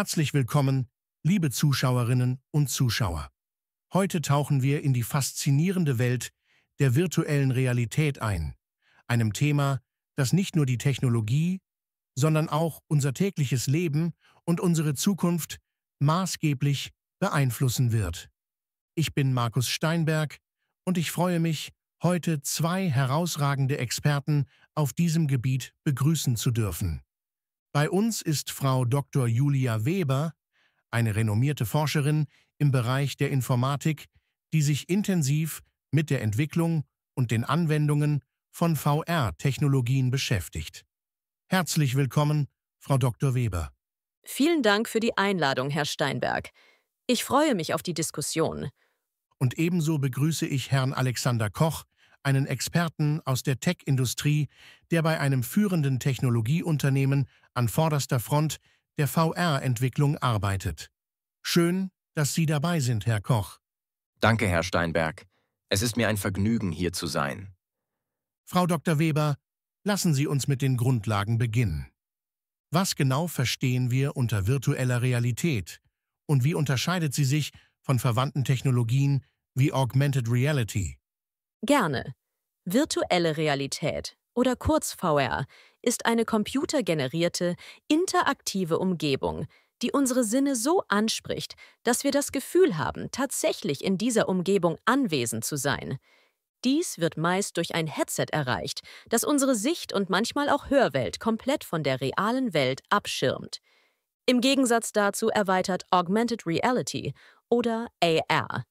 Herzlich willkommen, liebe Zuschauerinnen und Zuschauer. Heute tauchen wir in die faszinierende Welt der virtuellen Realität ein, einem Thema, das nicht nur die Technologie, sondern auch unser tägliches Leben und unsere Zukunft maßgeblich beeinflussen wird. Ich bin Markus Steinberg und ich freue mich, heute zwei herausragende Experten auf diesem Gebiet begrüßen zu dürfen. Bei uns ist Frau Dr. Julia Weber, eine renommierte Forscherin im Bereich der Informatik, die sich intensiv mit der Entwicklung und den Anwendungen von VR-Technologien beschäftigt. Herzlich willkommen, Frau Dr. Weber. Vielen Dank für die Einladung, Herr Steinberg. Ich freue mich auf die Diskussion. Und ebenso begrüße ich Herrn Alexander Koch, einen Experten aus der Tech-Industrie, der bei einem führenden Technologieunternehmen an vorderster Front der VR-Entwicklung arbeitet. Schön, dass Sie dabei sind, Herr Koch. Danke, Herr Steinberg. Es ist mir ein Vergnügen, hier zu sein. Frau Dr. Weber, lassen Sie uns mit den Grundlagen beginnen. Was genau verstehen wir unter virtueller Realität und wie unterscheidet sie sich von verwandten Technologien wie Augmented Reality? Gerne. Virtuelle Realität oder kurz VR ist eine computergenerierte, interaktive Umgebung, die unsere Sinne so anspricht, dass wir das Gefühl haben, tatsächlich in dieser Umgebung anwesend zu sein. Dies wird meist durch ein Headset erreicht, das unsere Sicht und manchmal auch Hörwelt komplett von der realen Welt abschirmt. Im Gegensatz dazu erweitert Augmented Reality oder AR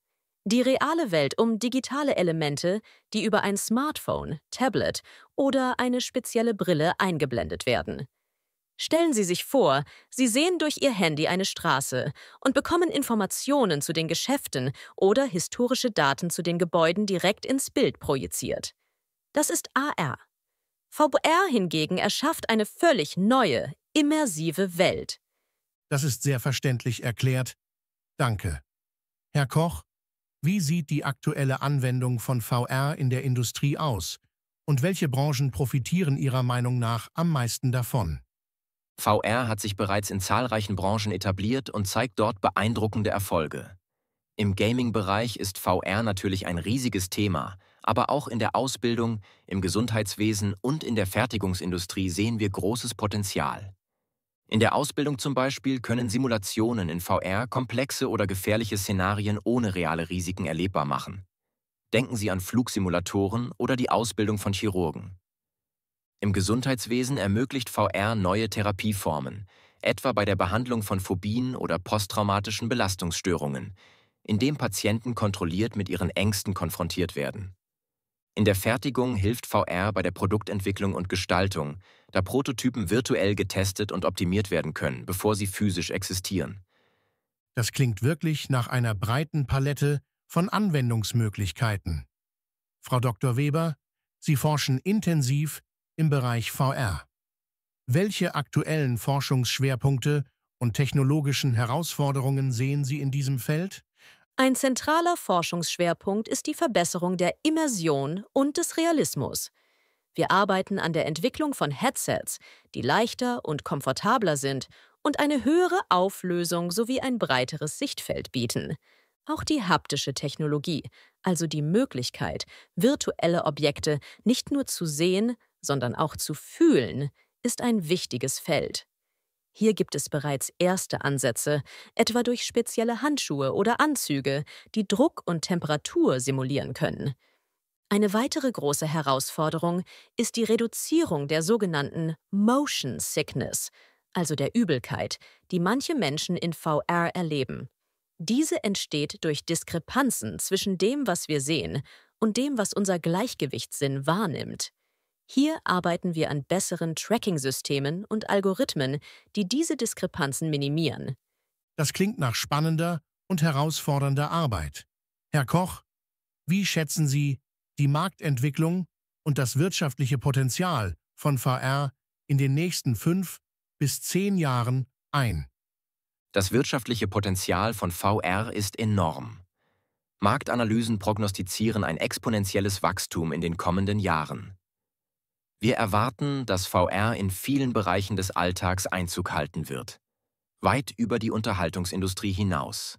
die reale Welt um digitale Elemente, die über ein Smartphone, Tablet oder eine spezielle Brille eingeblendet werden. Stellen Sie sich vor, Sie sehen durch Ihr Handy eine Straße und bekommen Informationen zu den Geschäften oder historische Daten zu den Gebäuden direkt ins Bild projiziert. Das ist AR. VR hingegen erschafft eine völlig neue, immersive Welt. Das ist sehr verständlich erklärt. Danke. Herr Koch, wie sieht die aktuelle Anwendung von VR in der Industrie aus und welche Branchen profitieren Ihrer Meinung nach am meisten davon? VR hat sich bereits in zahlreichen Branchen etabliert und zeigt dort beeindruckende Erfolge. Im Gaming-Bereich ist VR natürlich ein riesiges Thema, aber auch in der Ausbildung, im Gesundheitswesen und in der Fertigungsindustrie sehen wir großes Potenzial. In der Ausbildung zum Beispiel können Simulationen in VR komplexe oder gefährliche Szenarien ohne reale Risiken erlebbar machen. Denken Sie an Flugsimulatoren oder die Ausbildung von Chirurgen. Im Gesundheitswesen ermöglicht VR neue Therapieformen, etwa bei der Behandlung von Phobien oder posttraumatischen Belastungsstörungen, indem Patienten kontrolliert mit ihren Ängsten konfrontiert werden. In der Fertigung hilft VR bei der Produktentwicklung und Gestaltung, da Prototypen virtuell getestet und optimiert werden können, bevor sie physisch existieren. Das klingt wirklich nach einer breiten Palette von Anwendungsmöglichkeiten. Frau Dr. Weber, Sie forschen intensiv im Bereich VR. Welche aktuellen Forschungsschwerpunkte und technologischen Herausforderungen sehen Sie in diesem Feld? Ein zentraler Forschungsschwerpunkt ist die Verbesserung der Immersion und des Realismus – wir arbeiten an der Entwicklung von Headsets, die leichter und komfortabler sind und eine höhere Auflösung sowie ein breiteres Sichtfeld bieten. Auch die haptische Technologie, also die Möglichkeit, virtuelle Objekte nicht nur zu sehen, sondern auch zu fühlen, ist ein wichtiges Feld. Hier gibt es bereits erste Ansätze, etwa durch spezielle Handschuhe oder Anzüge, die Druck und Temperatur simulieren können. Eine weitere große Herausforderung ist die Reduzierung der sogenannten Motion Sickness, also der Übelkeit, die manche Menschen in VR erleben. Diese entsteht durch Diskrepanzen zwischen dem, was wir sehen, und dem, was unser Gleichgewichtssinn wahrnimmt. Hier arbeiten wir an besseren Tracking-Systemen und Algorithmen, die diese Diskrepanzen minimieren. Das klingt nach spannender und herausfordernder Arbeit. Herr Koch, wie schätzen Sie die Marktentwicklung und das wirtschaftliche Potenzial von VR in den nächsten fünf bis zehn Jahren ein. Das wirtschaftliche Potenzial von VR ist enorm. Marktanalysen prognostizieren ein exponentielles Wachstum in den kommenden Jahren. Wir erwarten, dass VR in vielen Bereichen des Alltags Einzug halten wird, weit über die Unterhaltungsindustrie hinaus.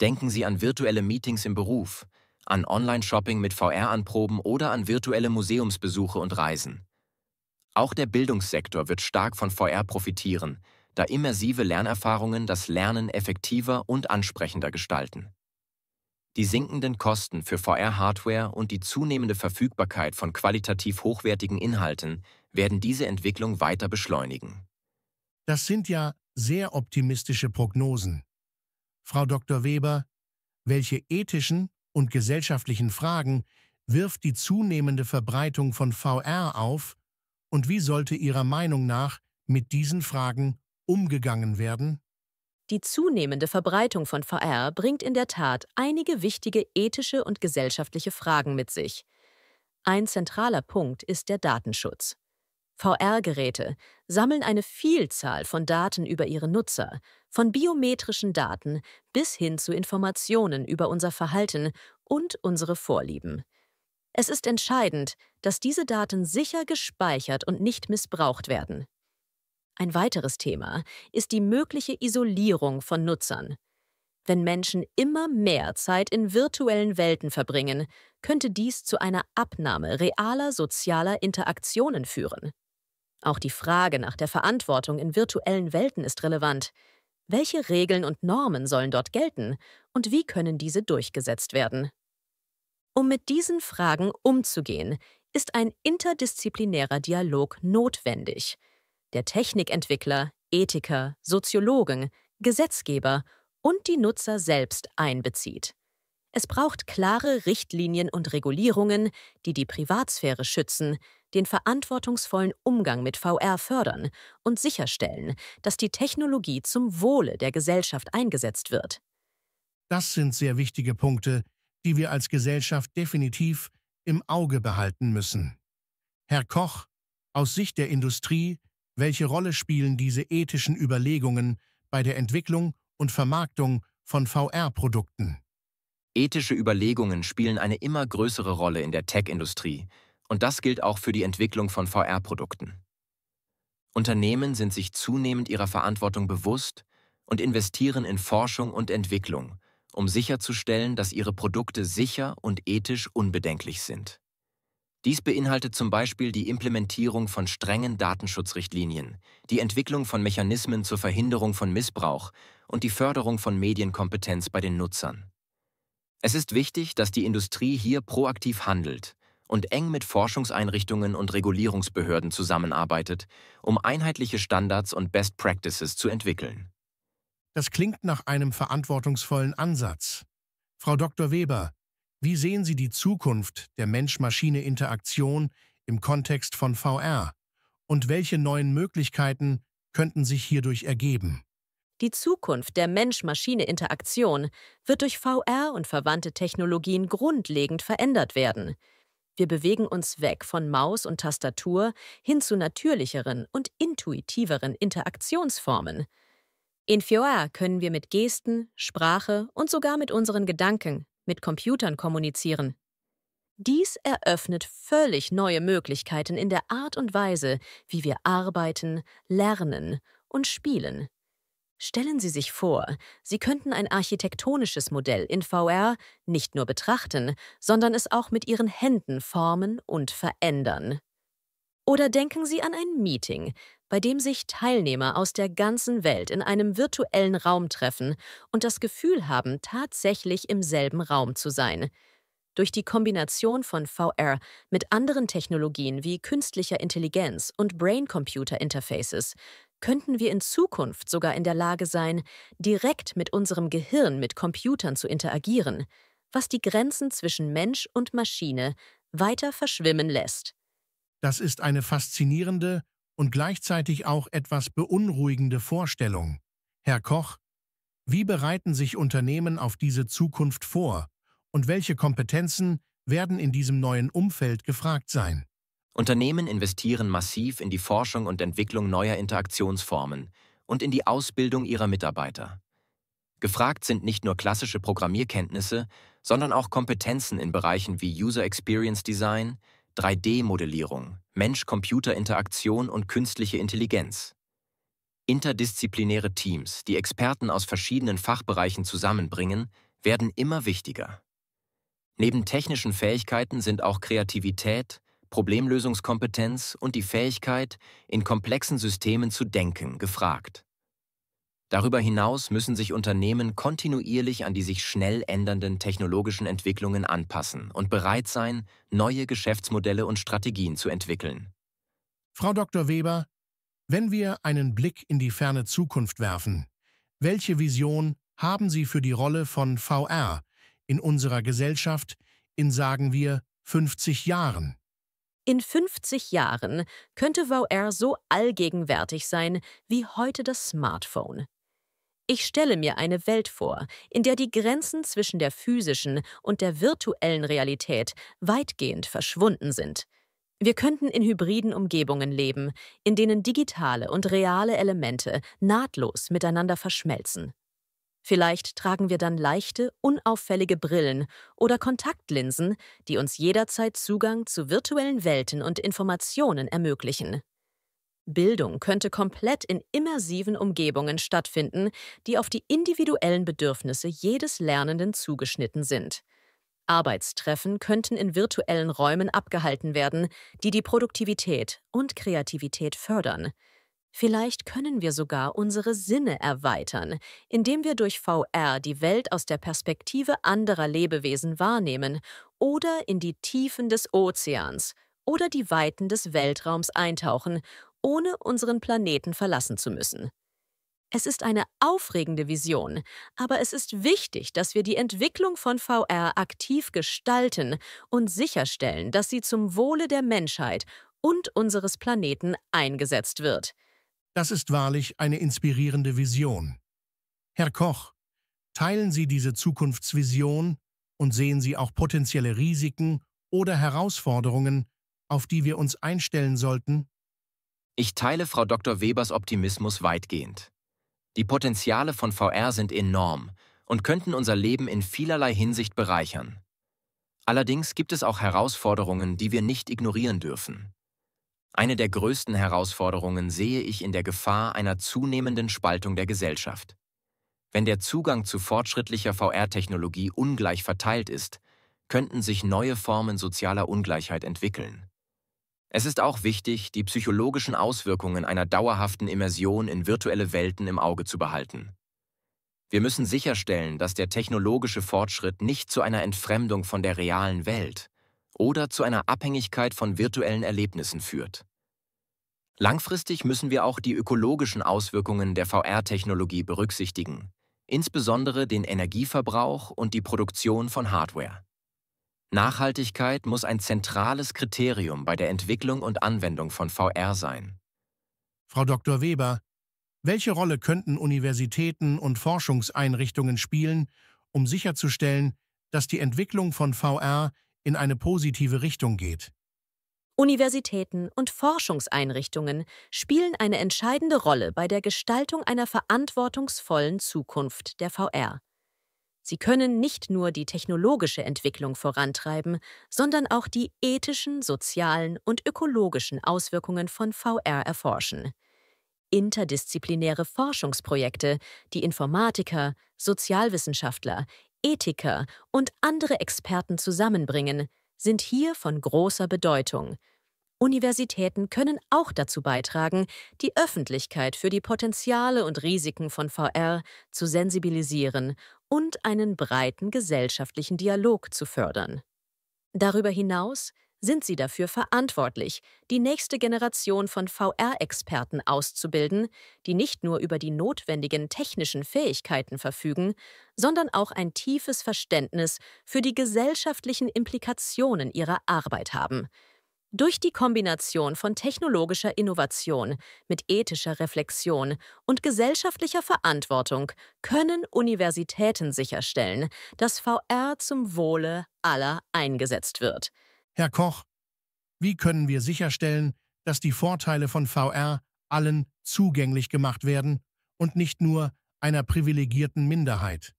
Denken Sie an virtuelle Meetings im Beruf, an Online-Shopping mit VR-Anproben oder an virtuelle Museumsbesuche und Reisen. Auch der Bildungssektor wird stark von VR profitieren, da immersive Lernerfahrungen das Lernen effektiver und ansprechender gestalten. Die sinkenden Kosten für VR-Hardware und die zunehmende Verfügbarkeit von qualitativ hochwertigen Inhalten werden diese Entwicklung weiter beschleunigen. Das sind ja sehr optimistische Prognosen. Frau Dr. Weber, welche ethischen und gesellschaftlichen Fragen wirft die zunehmende Verbreitung von VR auf und wie sollte Ihrer Meinung nach mit diesen Fragen umgegangen werden? Die zunehmende Verbreitung von VR bringt in der Tat einige wichtige ethische und gesellschaftliche Fragen mit sich. Ein zentraler Punkt ist der Datenschutz. VR-Geräte sammeln eine Vielzahl von Daten über ihre Nutzer, von biometrischen Daten bis hin zu Informationen über unser Verhalten und unsere Vorlieben. Es ist entscheidend, dass diese Daten sicher gespeichert und nicht missbraucht werden. Ein weiteres Thema ist die mögliche Isolierung von Nutzern. Wenn Menschen immer mehr Zeit in virtuellen Welten verbringen, könnte dies zu einer Abnahme realer sozialer Interaktionen führen. Auch die Frage nach der Verantwortung in virtuellen Welten ist relevant. Welche Regeln und Normen sollen dort gelten und wie können diese durchgesetzt werden? Um mit diesen Fragen umzugehen, ist ein interdisziplinärer Dialog notwendig. Der Technikentwickler, Ethiker, Soziologen, Gesetzgeber und die Nutzer selbst einbezieht. Es braucht klare Richtlinien und Regulierungen, die die Privatsphäre schützen, den verantwortungsvollen Umgang mit VR fördern und sicherstellen, dass die Technologie zum Wohle der Gesellschaft eingesetzt wird. Das sind sehr wichtige Punkte, die wir als Gesellschaft definitiv im Auge behalten müssen. Herr Koch, aus Sicht der Industrie, welche Rolle spielen diese ethischen Überlegungen bei der Entwicklung und Vermarktung von VR-Produkten? Ethische Überlegungen spielen eine immer größere Rolle in der Tech-Industrie, und das gilt auch für die Entwicklung von VR-Produkten. Unternehmen sind sich zunehmend ihrer Verantwortung bewusst und investieren in Forschung und Entwicklung, um sicherzustellen, dass ihre Produkte sicher und ethisch unbedenklich sind. Dies beinhaltet zum Beispiel die Implementierung von strengen Datenschutzrichtlinien, die Entwicklung von Mechanismen zur Verhinderung von Missbrauch und die Förderung von Medienkompetenz bei den Nutzern. Es ist wichtig, dass die Industrie hier proaktiv handelt und eng mit Forschungseinrichtungen und Regulierungsbehörden zusammenarbeitet, um einheitliche Standards und Best Practices zu entwickeln. Das klingt nach einem verantwortungsvollen Ansatz. Frau Dr. Weber, wie sehen Sie die Zukunft der Mensch-Maschine-Interaktion im Kontext von VR und welche neuen Möglichkeiten könnten sich hierdurch ergeben? Die Zukunft der Mensch-Maschine-Interaktion wird durch VR und verwandte Technologien grundlegend verändert werden. Wir bewegen uns weg von Maus und Tastatur hin zu natürlicheren und intuitiveren Interaktionsformen. In VR können wir mit Gesten, Sprache und sogar mit unseren Gedanken, mit Computern kommunizieren. Dies eröffnet völlig neue Möglichkeiten in der Art und Weise, wie wir arbeiten, lernen und spielen. Stellen Sie sich vor, Sie könnten ein architektonisches Modell in VR nicht nur betrachten, sondern es auch mit Ihren Händen formen und verändern. Oder denken Sie an ein Meeting, bei dem sich Teilnehmer aus der ganzen Welt in einem virtuellen Raum treffen und das Gefühl haben, tatsächlich im selben Raum zu sein. Durch die Kombination von VR mit anderen Technologien wie künstlicher Intelligenz und Brain-Computer-Interfaces könnten wir in Zukunft sogar in der Lage sein, direkt mit unserem Gehirn mit Computern zu interagieren, was die Grenzen zwischen Mensch und Maschine weiter verschwimmen lässt. Das ist eine faszinierende und gleichzeitig auch etwas beunruhigende Vorstellung. Herr Koch, wie bereiten sich Unternehmen auf diese Zukunft vor und welche Kompetenzen werden in diesem neuen Umfeld gefragt sein? Unternehmen investieren massiv in die Forschung und Entwicklung neuer Interaktionsformen und in die Ausbildung ihrer Mitarbeiter. Gefragt sind nicht nur klassische Programmierkenntnisse, sondern auch Kompetenzen in Bereichen wie User Experience Design, 3D-Modellierung, Mensch-Computer-Interaktion und künstliche Intelligenz. Interdisziplinäre Teams, die Experten aus verschiedenen Fachbereichen zusammenbringen, werden immer wichtiger. Neben technischen Fähigkeiten sind auch Kreativität, Problemlösungskompetenz und die Fähigkeit, in komplexen Systemen zu denken, gefragt. Darüber hinaus müssen sich Unternehmen kontinuierlich an die sich schnell ändernden technologischen Entwicklungen anpassen und bereit sein, neue Geschäftsmodelle und Strategien zu entwickeln. Frau Dr. Weber, wenn wir einen Blick in die ferne Zukunft werfen, welche Vision haben Sie für die Rolle von VR in unserer Gesellschaft in, sagen wir, 50 Jahren? In 50 Jahren könnte VR so allgegenwärtig sein wie heute das Smartphone. Ich stelle mir eine Welt vor, in der die Grenzen zwischen der physischen und der virtuellen Realität weitgehend verschwunden sind. Wir könnten in hybriden Umgebungen leben, in denen digitale und reale Elemente nahtlos miteinander verschmelzen. Vielleicht tragen wir dann leichte, unauffällige Brillen oder Kontaktlinsen, die uns jederzeit Zugang zu virtuellen Welten und Informationen ermöglichen. Bildung könnte komplett in immersiven Umgebungen stattfinden, die auf die individuellen Bedürfnisse jedes Lernenden zugeschnitten sind. Arbeitstreffen könnten in virtuellen Räumen abgehalten werden, die die Produktivität und Kreativität fördern. Vielleicht können wir sogar unsere Sinne erweitern, indem wir durch VR die Welt aus der Perspektive anderer Lebewesen wahrnehmen oder in die Tiefen des Ozeans oder die Weiten des Weltraums eintauchen, ohne unseren Planeten verlassen zu müssen. Es ist eine aufregende Vision, aber es ist wichtig, dass wir die Entwicklung von VR aktiv gestalten und sicherstellen, dass sie zum Wohle der Menschheit und unseres Planeten eingesetzt wird. Das ist wahrlich eine inspirierende Vision. Herr Koch, teilen Sie diese Zukunftsvision und sehen Sie auch potenzielle Risiken oder Herausforderungen, auf die wir uns einstellen sollten? Ich teile Frau Dr. Webers Optimismus weitgehend. Die Potenziale von VR sind enorm und könnten unser Leben in vielerlei Hinsicht bereichern. Allerdings gibt es auch Herausforderungen, die wir nicht ignorieren dürfen. Eine der größten Herausforderungen sehe ich in der Gefahr einer zunehmenden Spaltung der Gesellschaft. Wenn der Zugang zu fortschrittlicher VR-Technologie ungleich verteilt ist, könnten sich neue Formen sozialer Ungleichheit entwickeln. Es ist auch wichtig, die psychologischen Auswirkungen einer dauerhaften Immersion in virtuelle Welten im Auge zu behalten. Wir müssen sicherstellen, dass der technologische Fortschritt nicht zu einer Entfremdung von der realen Welt, oder zu einer Abhängigkeit von virtuellen Erlebnissen führt. Langfristig müssen wir auch die ökologischen Auswirkungen der VR-Technologie berücksichtigen, insbesondere den Energieverbrauch und die Produktion von Hardware. Nachhaltigkeit muss ein zentrales Kriterium bei der Entwicklung und Anwendung von VR sein. Frau Dr. Weber, welche Rolle könnten Universitäten und Forschungseinrichtungen spielen, um sicherzustellen, dass die Entwicklung von VR in eine positive Richtung geht. Universitäten und Forschungseinrichtungen spielen eine entscheidende Rolle bei der Gestaltung einer verantwortungsvollen Zukunft der VR. Sie können nicht nur die technologische Entwicklung vorantreiben, sondern auch die ethischen, sozialen und ökologischen Auswirkungen von VR erforschen. Interdisziplinäre Forschungsprojekte, die Informatiker, Sozialwissenschaftler, Ethiker und andere Experten zusammenbringen, sind hier von großer Bedeutung. Universitäten können auch dazu beitragen, die Öffentlichkeit für die Potenziale und Risiken von VR zu sensibilisieren und einen breiten gesellschaftlichen Dialog zu fördern. Darüber hinaus sind sie dafür verantwortlich, die nächste Generation von VR-Experten auszubilden, die nicht nur über die notwendigen technischen Fähigkeiten verfügen, sondern auch ein tiefes Verständnis für die gesellschaftlichen Implikationen ihrer Arbeit haben. Durch die Kombination von technologischer Innovation mit ethischer Reflexion und gesellschaftlicher Verantwortung können Universitäten sicherstellen, dass VR zum Wohle aller eingesetzt wird. Herr Koch, wie können wir sicherstellen, dass die Vorteile von VR allen zugänglich gemacht werden und nicht nur einer privilegierten Minderheit?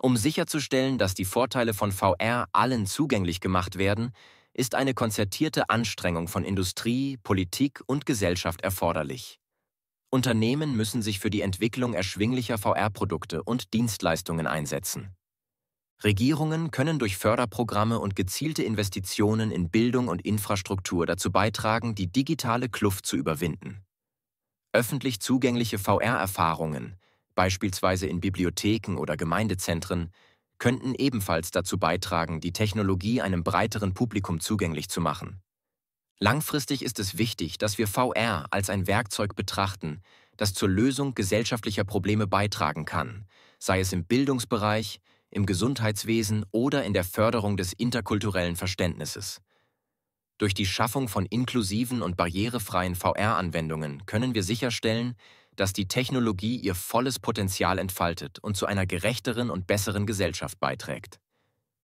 Um sicherzustellen, dass die Vorteile von VR allen zugänglich gemacht werden, ist eine konzertierte Anstrengung von Industrie, Politik und Gesellschaft erforderlich. Unternehmen müssen sich für die Entwicklung erschwinglicher VR-Produkte und Dienstleistungen einsetzen. Regierungen können durch Förderprogramme und gezielte Investitionen in Bildung und Infrastruktur dazu beitragen, die digitale Kluft zu überwinden. Öffentlich zugängliche VR-Erfahrungen, beispielsweise in Bibliotheken oder Gemeindezentren, könnten ebenfalls dazu beitragen, die Technologie einem breiteren Publikum zugänglich zu machen. Langfristig ist es wichtig, dass wir VR als ein Werkzeug betrachten, das zur Lösung gesellschaftlicher Probleme beitragen kann, sei es im Bildungsbereich, im Gesundheitswesen oder in der Förderung des interkulturellen Verständnisses. Durch die Schaffung von inklusiven und barrierefreien VR-Anwendungen können wir sicherstellen, dass die Technologie ihr volles Potenzial entfaltet und zu einer gerechteren und besseren Gesellschaft beiträgt.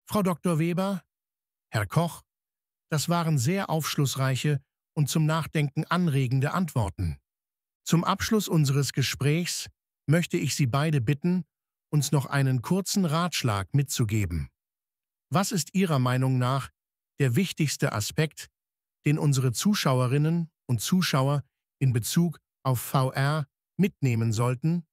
Frau Dr. Weber, Herr Koch, das waren sehr aufschlussreiche und zum Nachdenken anregende Antworten. Zum Abschluss unseres Gesprächs möchte ich Sie beide bitten, uns noch einen kurzen Ratschlag mitzugeben. Was ist Ihrer Meinung nach der wichtigste Aspekt, den unsere Zuschauerinnen und Zuschauer in Bezug auf VR mitnehmen sollten?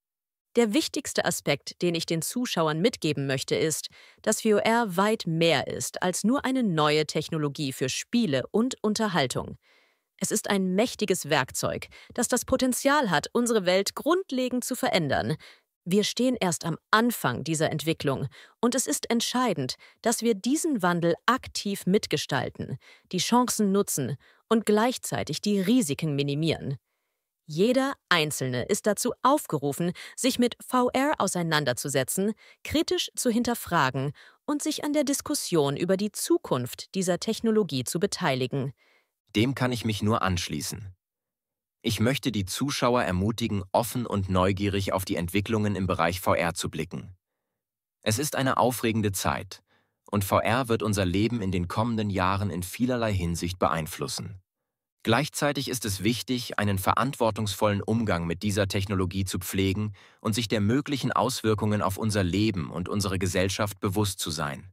Der wichtigste Aspekt, den ich den Zuschauern mitgeben möchte, ist, dass VR weit mehr ist als nur eine neue Technologie für Spiele und Unterhaltung. Es ist ein mächtiges Werkzeug, das das Potenzial hat, unsere Welt grundlegend zu verändern, wir stehen erst am Anfang dieser Entwicklung und es ist entscheidend, dass wir diesen Wandel aktiv mitgestalten, die Chancen nutzen und gleichzeitig die Risiken minimieren. Jeder Einzelne ist dazu aufgerufen, sich mit VR auseinanderzusetzen, kritisch zu hinterfragen und sich an der Diskussion über die Zukunft dieser Technologie zu beteiligen. Dem kann ich mich nur anschließen. Ich möchte die Zuschauer ermutigen, offen und neugierig auf die Entwicklungen im Bereich VR zu blicken. Es ist eine aufregende Zeit und VR wird unser Leben in den kommenden Jahren in vielerlei Hinsicht beeinflussen. Gleichzeitig ist es wichtig, einen verantwortungsvollen Umgang mit dieser Technologie zu pflegen und sich der möglichen Auswirkungen auf unser Leben und unsere Gesellschaft bewusst zu sein.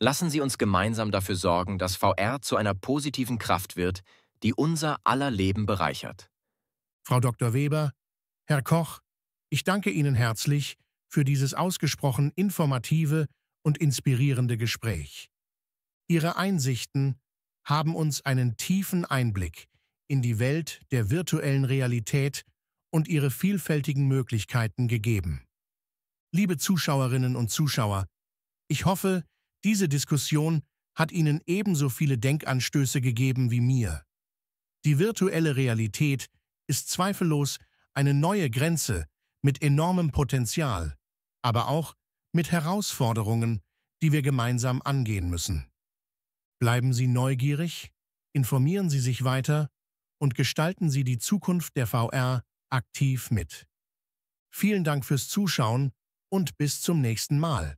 Lassen Sie uns gemeinsam dafür sorgen, dass VR zu einer positiven Kraft wird, die unser aller Leben bereichert. Frau Dr. Weber, Herr Koch, ich danke Ihnen herzlich für dieses ausgesprochen informative und inspirierende Gespräch. Ihre Einsichten haben uns einen tiefen Einblick in die Welt der virtuellen Realität und ihre vielfältigen Möglichkeiten gegeben. Liebe Zuschauerinnen und Zuschauer, ich hoffe, diese Diskussion hat Ihnen ebenso viele Denkanstöße gegeben wie mir. Die virtuelle Realität ist zweifellos eine neue Grenze mit enormem Potenzial, aber auch mit Herausforderungen, die wir gemeinsam angehen müssen. Bleiben Sie neugierig, informieren Sie sich weiter und gestalten Sie die Zukunft der VR aktiv mit. Vielen Dank fürs Zuschauen und bis zum nächsten Mal.